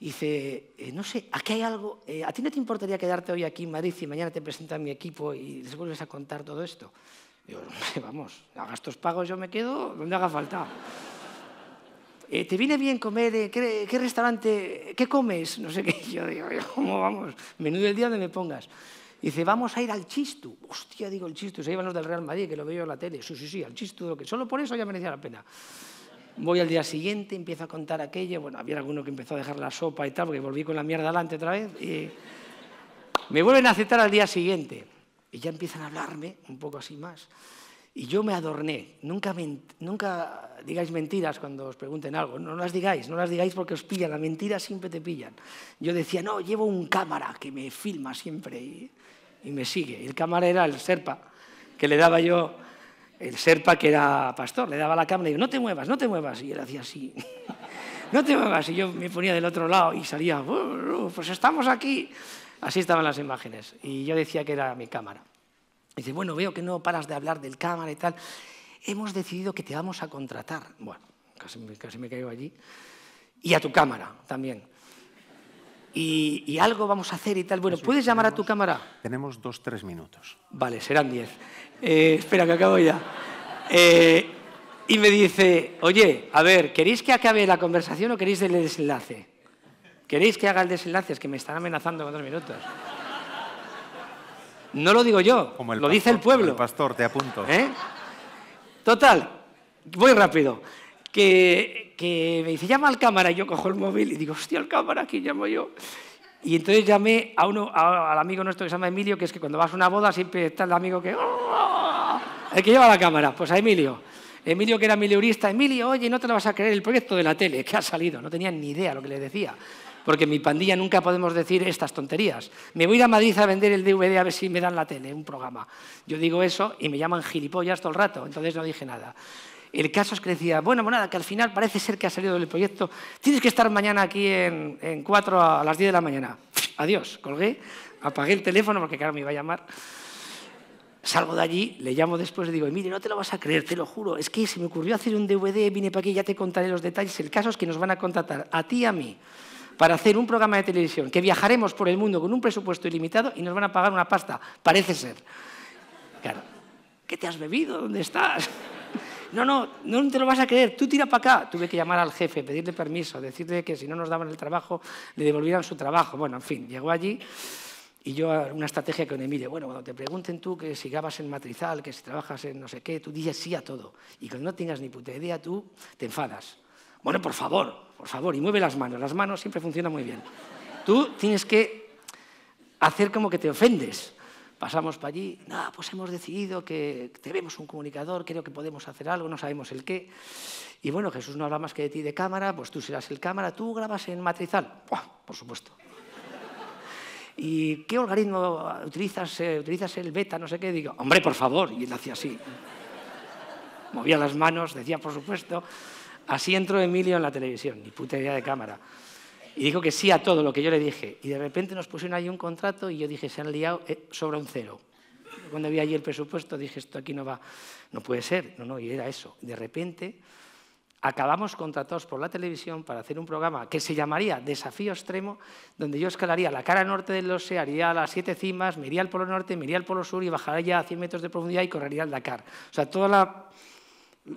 dice, eh, no sé, aquí hay algo, eh, ¿a ti no te importaría quedarte hoy aquí en Madrid y mañana te presentan mi equipo y les vuelves a contar todo esto? Digo, vamos, a gastos pagos yo me quedo donde haga falta. Eh, ¿te viene bien comer? Eh, ¿qué, restaurante? ¿Qué comes? No sé qué. *laughs* Yo digo, ¿cómo vamos? Menudo el día donde me pongas. Dice, vamos a ir al Chistu. Hostia, digo, el Chistu. Se iban los del Real Madrid, que lo veo en la tele. Sí, sí, sí, al Chistu. Lo que... Solo por eso ya merecía la pena. Voy al día siguiente, empiezo a contar aquello. Bueno, había alguno que empezó a dejar la sopa y tal, porque volví con la mierda adelante otra vez. Y me vuelven a aceptar al día siguiente. Y ya empiezan a hablarme un poco así más. Y yo me adorné. Nunca, nunca digáis mentiras cuando os pregunten algo. No las digáis, no las digáis porque os pillan. La mentira siempre te pillan. Yo decía, no, llevo un cámara que me filma siempre y, y me sigue. El cámara era el serpa, que le daba yo, el serpa que era pastor, le daba la cámara y yo, no te muevas, no te muevas. Y él hacía así, *laughs* no te muevas. Y yo me ponía del otro lado y salía, pues estamos aquí. Así estaban las imágenes. Y yo decía que era mi cámara dice, bueno, veo que no paras de hablar del cámara y tal. Hemos decidido que te vamos a contratar. Bueno, casi, casi me caigo allí. Y a tu cámara también. Y, y, algo vamos a hacer y tal. Bueno, ¿puedes llamar a tu cámara? Tenemos dos, tres minutos. Vale, serán diez. Eh, espera, que acabo ya. Eh, y me dice, oye, a ver, ¿queréis que acabe la conversación o queréis el desenlace? ¿Queréis que haga el desenlace? Es que me están amenazando con dos minutos. No lo digo yo, lo dice el pueblo. pastor, te apunto. ¿Eh? Total, voy rápido. Que, me dice, llama al cámara. Y yo cojo el móvil y digo, hostia, ¿al cámara, aquí llamo yo? Y entonces llamé a uno, al amigo nuestro que se llama Emilio, que es que cuando vas a una boda siempre está el amigo que... Oh", el que lleva la cámara, pues a Emilio. Emilio, que era leurista, Emilio, oye, no te lo vas a creer, el proyecto de la tele que ha salido, no tenía ni idea lo que le decía porque mi pandilla nunca podemos decir estas tonterías. Me voy a Madrid a vender el DVD a ver si me dan la tele, un programa. Yo digo eso y me llaman gilipollas todo el rato, entonces no dije nada. El caso es que decía, bueno, pues nada, que al final parece ser que ha salido del proyecto, tienes que estar mañana aquí en, en 4 a las 10 de la mañana. *laughs* Adiós, colgué, apagué el teléfono porque claro, me iba a llamar. Salgo de allí, le llamo después y digo, mire, no te lo vas a creer, te lo juro, es que se me ocurrió hacer un DVD, vine para aquí, ya te contaré los detalles, el caso es que nos van a contratar a ti y a mí para hacer un programa de televisión, que viajaremos por el mundo con un presupuesto ilimitado y nos van a pagar una pasta, parece ser. Claro, ¿qué te has bebido? ¿Dónde estás? *laughs* No, no, no te lo vas a creer, tú tira para acá. Tuve que llamar al jefe, pedirle permiso, decirle que si no nos daban el trabajo, le devolvieran su trabajo. Bueno, en fin, llegó allí y yo una estrategia que me mire, bueno, cuando te pregunten tú que si grabas en matrizal, que si trabajas en no sé qué, tú dices sí a todo. Y cuando no tengas ni puta idea, tú te enfadas. Bueno, por favor, por favor, y mueve las manos. Las manos siempre funcionan muy bien. Tú tienes que hacer como que te ofendes. Pasamos para allí, no, pues hemos decidido que tenemos un comunicador, creo que podemos hacer algo, no sabemos el qué. Y bueno, Jesús no habla más que de ti de cámara, pues tú serás el cámara, tú grabas en matrizal. Por supuesto. ¿Y qué algoritmo utilizas? Eh, ¿Utilizas el beta, no sé qué? Digo, hombre, por favor. Y él hacía así. Movía las manos, decía, por supuesto. Así entró Emilio en la televisión, ni puta idea de cámara. Y dijo que sí a todo lo que yo le dije. Y de repente nos pusieron ahí un contrato y yo dije, se han liado eh, sobre un cero. Cuando vi allí el presupuesto dije, esto aquí no va, no puede ser. No, no, y era eso. De repente acabamos contratados por la televisión para hacer un programa que se llamaría Desafío Extremo, donde yo escalaría la cara norte del Lose, haría las siete cimas, miraría al polo norte, miraría al polo sur y bajaría a 100 metros de profundidad y correría al Dakar. O sea, toda la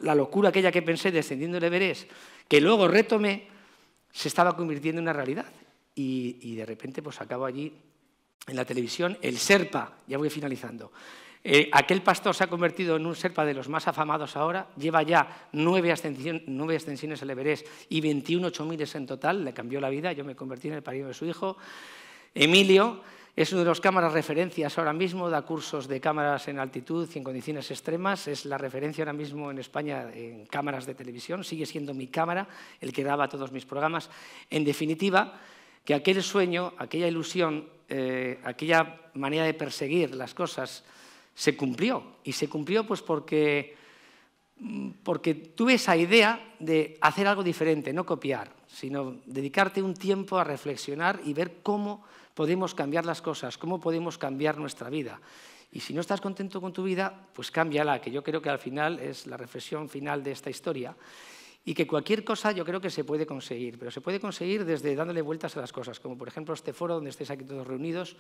la locura aquella que pensé descendiendo el Everest, que luego retomé, se estaba convirtiendo en una realidad. Y, de repente pues acabo allí en la televisión, el Serpa, ya voy finalizando. Eh, aquel pastor se ha convertido en un serpa de los más afamados ahora, lleva ya nueve, ascensiones, nueve ascensiones al Everest y 21 en total, le cambió la vida, yo me convertí en el padrino de su hijo. Emilio, es una de las cámaras referencias ahora mismo, da cursos de cámaras en altitud y en condiciones extremas. Es la referencia ahora mismo en España en cámaras de televisión. Sigue siendo mi cámara el que daba todos mis programas. En definitiva, que aquel sueño, aquella ilusión, eh, aquella manera de perseguir las cosas se cumplió. Y se cumplió pues porque, mm, porque tuve esa idea de hacer algo diferente, no copiar, sino dedicarte un tiempo a reflexionar y ver cómo podemos cambiar las cosas, cómo podemos cambiar nuestra vida. Y si no estás contento con tu vida, pues cámbiala, que yo creo que al final es la reflexión final de esta historia. Y que cualquier cosa yo creo que se puede conseguir, pero se puede conseguir desde dándole vueltas a las cosas, como por ejemplo este foro donde estáis aquí todos reunidos,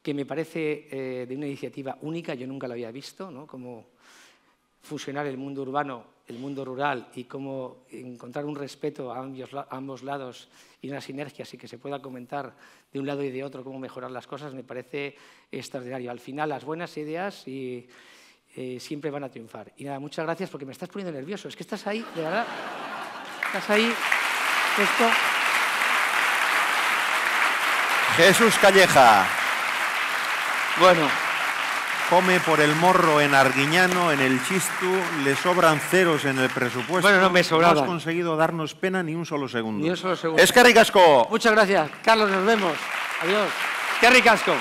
que me parece eh, de una iniciativa única, yo nunca la había visto, ¿no? como fusionar el mundo urbano el mundo rural y cómo encontrar un respeto a ambos, lados y una sinergia, así que se pueda comentar de un lado y de otro cómo mejorar las cosas, me parece extraordinario. Al final, las buenas ideas y, eh, siempre van a triunfar. Y nada, muchas gracias porque me estás poniendo nervioso. Es que estás ahí, de verdad. Estás ahí. Esto. Jesús Calleja. Bueno. Come por el morro en Arguiñano, en el Chistu, le sobran ceros en el presupuesto. Bueno, no me sobraba. No has conseguido darnos pena ni un solo segundo. Es que Casco! Muchas gracias. Carlos, nos vemos. Adiós. Que Casco.